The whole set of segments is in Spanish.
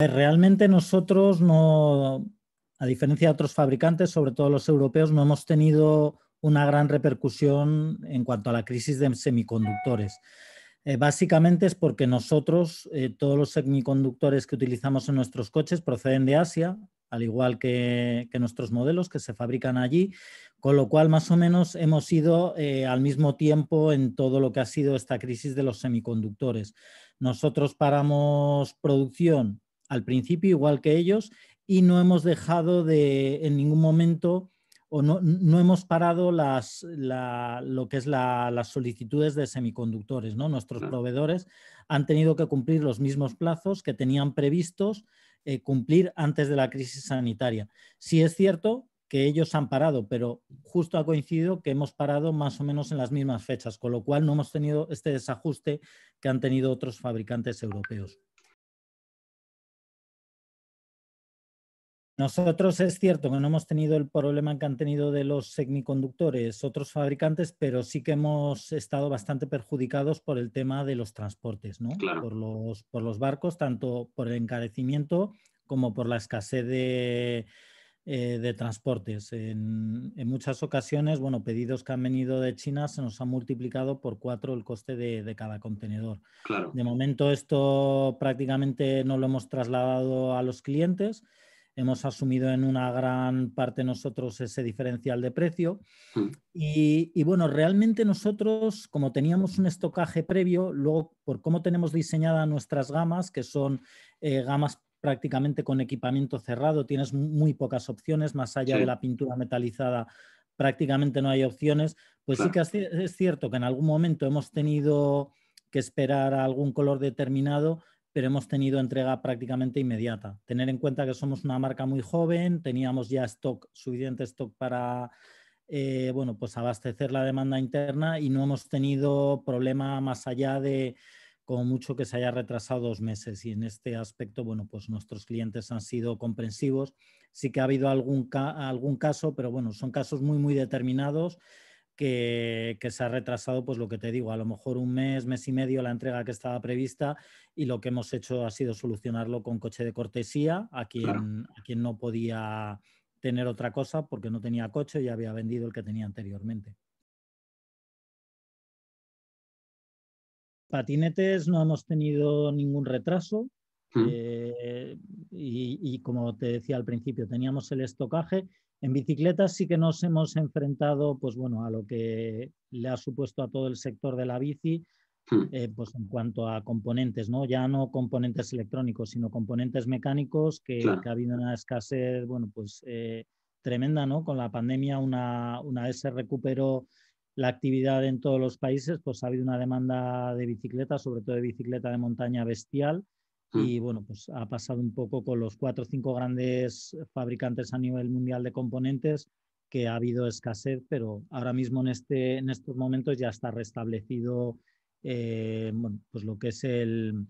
Realmente nosotros a diferencia de otros fabricantes, sobre todo los europeos, no hemos tenido una gran repercusión en cuanto a la crisis de semiconductores. Eh, básicamente es porque nosotros, eh, todos los semiconductores que utilizamos en nuestros coches proceden de Asia, al igual que, nuestros modelos que se fabrican allí, con lo cual más o menos hemos ido eh, al mismo tiempo en todo lo que ha sido esta crisis de los semiconductores. Nosotros paramos producción al principio igual que ellos y no hemos dejado de en ningún momento o no, no hemos parado las, lo que es las solicitudes de semiconductores. ¿no? Nuestros proveedores han tenido que cumplir los mismos plazos que tenían previstos eh, cumplir antes de la crisis sanitaria. Sí es cierto que ellos han parado, pero justo ha coincidido que hemos parado más o menos en las mismas fechas, con lo cual no hemos tenido este desajuste que han tenido otros fabricantes europeos. Nosotros es cierto que no hemos tenido el problema que han tenido de los semiconductores otros fabricantes, pero sí que hemos estado bastante perjudicados por el tema de los transportes, ¿no? Por, los, barcos, tanto por el encarecimiento como por la escasez de, eh, transportes. En, muchas ocasiones, bueno, pedidos que han venido de China se nos ha multiplicado por cuatro el coste de, cada contenedor. De momento esto prácticamente no lo hemos trasladado a los clientes hemos asumido en una gran parte nosotros ese diferencial de precio. Mm. Y, bueno, realmente nosotros, como teníamos un estocaje previo, luego por cómo tenemos diseñadas nuestras gamas, que son eh, gamas prácticamente con equipamiento cerrado, tienes muy pocas opciones, más allá de la pintura metalizada, prácticamente no hay opciones, pues sí que es cierto que en algún momento hemos tenido que esperar a algún color determinado, pero hemos tenido entrega prácticamente inmediata. Tener en cuenta que somos una marca muy joven, teníamos ya stock, suficiente stock para eh, bueno, pues abastecer la demanda interna y no hemos tenido problema más allá de como mucho que se haya retrasado dos meses. Y en este aspecto, bueno, pues nuestros clientes han sido comprensivos. Sí que ha habido algún, algún caso, pero bueno, son casos muy, muy determinados que, se ha retrasado, pues lo que te digo, a lo mejor un mes, mes y medio la entrega que estaba prevista y lo que hemos hecho ha sido solucionarlo con coche de cortesía a quien, a quien no podía tener otra cosa porque no tenía coche y había vendido el que tenía anteriormente. Patinetes no hemos tenido ningún retraso. Mm. Eh, y como te decía al principio, teníamos el estocaje en bicicletas sí que nos hemos enfrentado, pues bueno, a lo que le ha supuesto a todo el sector de la bici, hmm. eh, pues en cuanto a componentes, ¿no? Ya no componentes electrónicos, sino componentes mecánicos, que, ha habido una escasez, bueno, pues eh, tremenda, ¿no? Con la pandemia, una, una vez se recuperó la actividad en todos los países, pues ha habido una demanda de bicicletas, sobre todo de bicicleta de montaña bestial. Mm. Y bueno, pues ha pasado un poco con los cuatro o cinco grandes fabricantes a nivel mundial de componentes, que ha habido escasez, pero ahora mismo en, este, en estos momentos ya está restablecido eh, pues lo que es el,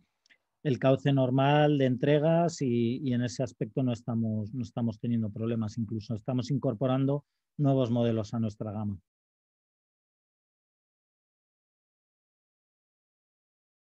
cauce normal de entregas y, y, en ese aspecto no estamos, no estamos teniendo problemas, incluso estamos incorporando nuevos modelos a nuestra gama.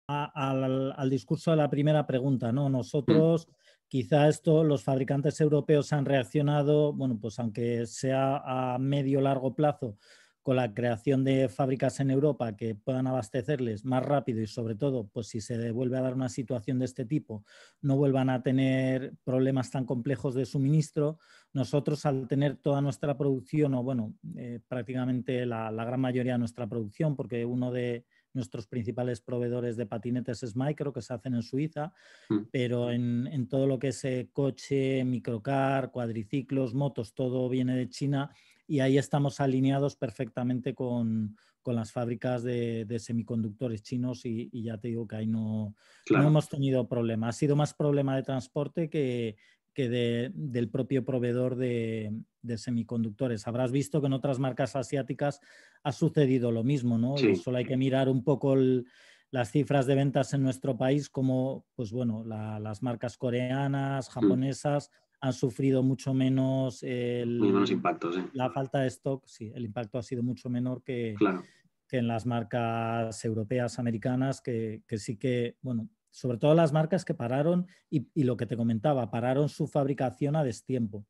al, discurso de la primera pregunta, ¿no? Mm. Nosotros, quizá esto, los fabricantes europeos han reaccionado, bueno, pues aunque sea a medio largo plazo, con la creación de fábricas en Europa que puedan abastecerles más rápido y sobre todo, pues si se devuelve a dar una situación de este tipo, no vuelvan a tener problemas tan complejos de suministro. Nosotros al tener toda nuestra producción, o bueno, eh, prácticamente la gran mayoría de nuestra producción, porque uno de, Nuestros principales proveedores de patinetes es Micro, que se hacen en Suiza, mm. pero en, todo lo que es eh, coche, microcar, cuadriciclos, motos, todo viene de China y ahí estamos alineados perfectamente con, las fábricas de, semiconductores chinos y, ya te digo que ahí no, no hemos tenido problema. Ha sido más problema de transporte que, de, del propio proveedor de, semiconductores. Habrás visto que en otras marcas asiáticas ha sucedido lo mismo, ¿no? Solo hay que mirar un poco las cifras de ventas en nuestro país, como pues bueno, las marcas coreanas, mm. japonesas han sufrido mucho menos el, menos impactos, ¿eh? la falta de stock, sí, el impacto ha sido mucho menor que, en las marcas europeas, americanas, que, que sí que, bueno, sobre todo las marcas que pararon y, lo que te comentaba, pararon su fabricación a destiempo.